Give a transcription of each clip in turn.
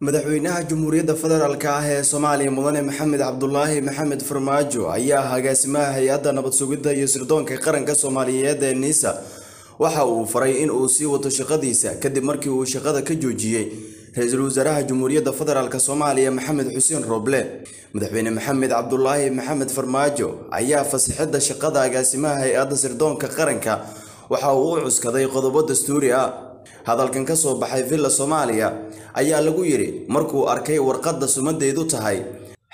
madaxweynaha jamhuuriyadda federaalk ah ee soomaaliya mudane maxamed cabdulaahi maxamed farmaajo ayaa agaasimaha hay-adda nabad sugidda iyo sirdoonka qaranka soomaaliyeed ee niisa waxa uu faray in uu sii wato shaqadiisa kadib markii uu shaqada ka joojiyey ra-iisul wasaaraha jamhuuriyadda federaalk soomaaliya maxamed xuseen roble madaxweyne maxamed cabdulaahi maxamed farmaajo ayaa fasixidda shaqada agaasimaha hay-adda sirdoonka qaranka waxa uu u cuskaday qodobo dastuuri ah hadalkan ka soo baxay villa soomaaliya ayaa lagu yidhi markuu arkay warqadda sumadaydu tahay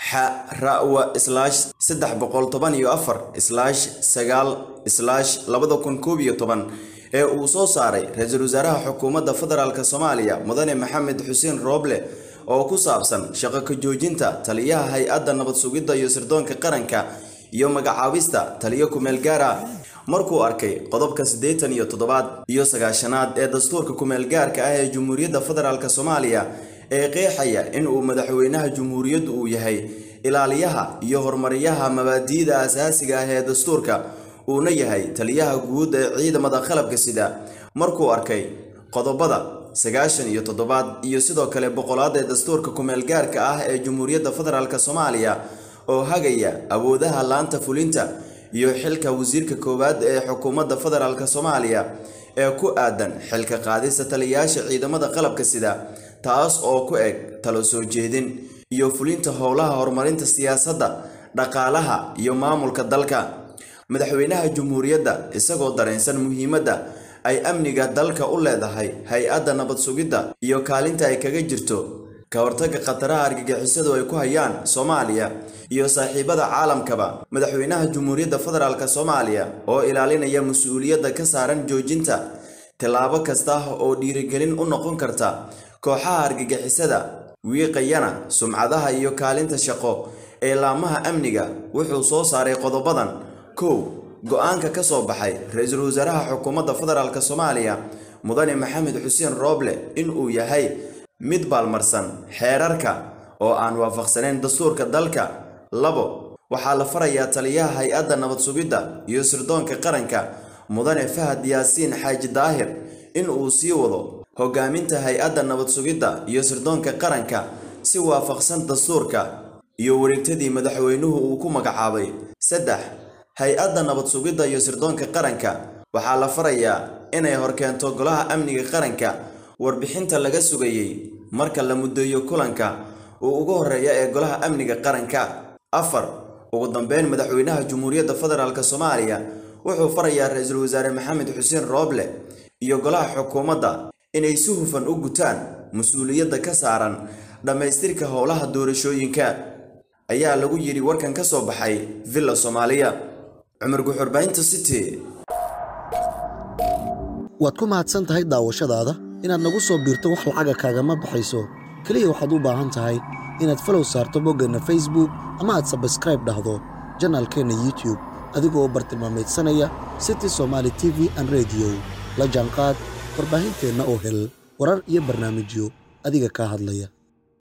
xa ra'wa islaash saddex boqol toban iyo afar islaash sagaal islaash labada kun koob iyo toban ee uu soo saaray ra-iisul wasaaraha xukuumadda federaalk soomaaliya mudane maxamed xuseen rooble oo ku saabsan shaqo ka joojinta taliyaha hay-adda nabad sugidda iyo sirdoonka qaranka iyo magacaabista taliyo kumeelgaara markuu arkay qodobka siddeetan iyo toddobaad iyo sagaashanaad ee dastuurka ku-meelgaarka ah ee jamhuuriyadda federaalk soomaaliya ee qeexaya in uu madaxweynaha jamhuuriyaddu uu yahay ilaaliyaha iyo horumariyaha mabaadiida aasaasiga ah ee dastuurka uuna yahay taliyaha guud ee ciidamada qalabka sida markuu arkay qodobada sagaashan iyo toddobaad iyo sidoo kale boqolaad ee dastuurka ku-meelgaarka ah ee jamhuuriyadda federaalk soomaaliya oo hagaya awoodaha laanta fulinta iyo xilka wasiirka koowaad ee xukuumadda federaalk soomaaliya ee ku aadan xilka qaadista taliyaasha ciidamada qalabka sida taas oo ku eg talo soo jeedin iyo fulinta howlaha horumarinta siyaasadda dhaqaalaha iyo maamulka dalka madaxweynaha jumhuuriyadda isagoo dareensan muhiimadda ay amniga dalka u leedahay hay-adda nabad sugidda iyo kaalinta ay kaga jirto ka hortagga khataraha argagixisadu ay ku hayaan soomaaliya iyo saaxiibada caalamkaba madaxweynaha jumhuuriyadda federaalk soomaaliya oo ilaalinaya mas-uuliyadda ka saaran joojinta tallaabo kasta oo dhiirigelin u noqon karta kooxaha argagixisada wiiqayana sumcadaha iyo kaalinta shaqo ee laamaha amniga wuxuu soo saaray qodobadan kow go-aanka ka soo baxay ra-iisul wasaaraha xukuumadda federaalk soomaaliya mudane maxamed xuseen rooble inuu yahay mid baalmarsan xeerarka oo aan waafaqsanayn dastuurka dalka labo waxaa la farayaa taliyaha hay-adda nabad sugidda iyo sirdoonka qaranka mudane fahad yaasiin xaaji daahir in uu sii wado hogaaminta hay-adda nabad sugidda iyo sirdoonka qaranka si waafaqsan dastuurka iyo wareegtadii madaxweynuhu uu ku magacaabay saddex hay-adda nabad sugidda iyo sirdoonka qaranka waxaa la farayaa inay horkeento golaha amniga qaranka warbixinta laga sugayey marka la muddeeyo kulanka uu ugu horreeya ee golaha amniga qaranka afar ugu dambeyn madaxweynaha jumhuuriyadda federaalk soomaaliya wuxuu farayaa ra-iisul wasaare maxamed xuseen rooble iyo golaha xukuumadda inay si hufan u gutaan mas-uuliyadda ka saaran dhammaystirka howlaha doorashooyinka ayaa lagu yidhi warkan ka soo baxay villa soomaaliya cumar guxurbaynta city waad ku mahadsan tahay daawashadaada inaad nagu soo biirto wax lacaga ah kaagama baxayso keliya waxaad u baahan tahay inaad falow saarto boggeenna facebook ama aad sabskraib dhahdo janaalkeenna youtube adigoo bartilmaameedsanaya city somaali t v an rediyo la jaanqaad warbaahinteenna oo hel warar iyo barnaamijyo adiga kaa hadlaya